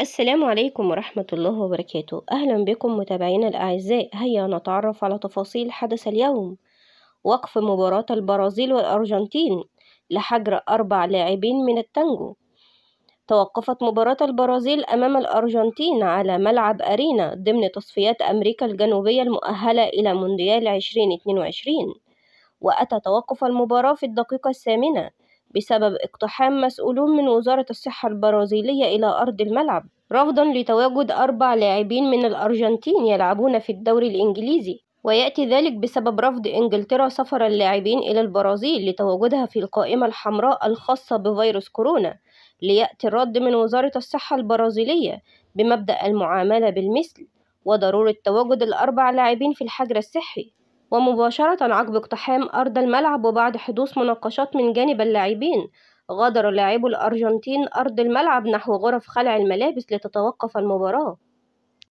السلام عليكم ورحمة الله وبركاته أهلا بكم متابعينا الأعزاء هيا نتعرف على تفاصيل حدث اليوم وقف مباراة البرازيل والأرجنتين لحجر أربع لاعبين من التانجو توقفت مباراة البرازيل أمام الأرجنتين على ملعب أرينا ضمن تصفيات أمريكا الجنوبية المؤهلة إلى مونديال 2022 وأتى توقف المباراة في الدقيقة الثامنة بسبب اقتحام مسؤولون من وزارة الصحة البرازيلية إلى أرض الملعب رفضا لتواجد أربع لاعبين من الأرجنتين يلعبون في الدوري الإنجليزي ويأتي ذلك بسبب رفض إنجلترا سفر اللاعبين إلى البرازيل لتواجدها في القائمة الحمراء الخاصة بفيروس كورونا ليأتي الرد من وزارة الصحة البرازيلية بمبدأ المعاملة بالمثل وضرورة تواجد الأربع لاعبين في الحجر الصحي ومباشرة عقب اقتحام أرض الملعب وبعد حدوث مناقشات من جانب اللاعبين غادر لاعبو الأرجنتين أرض الملعب نحو غرف خلع الملابس لتتوقف المباراة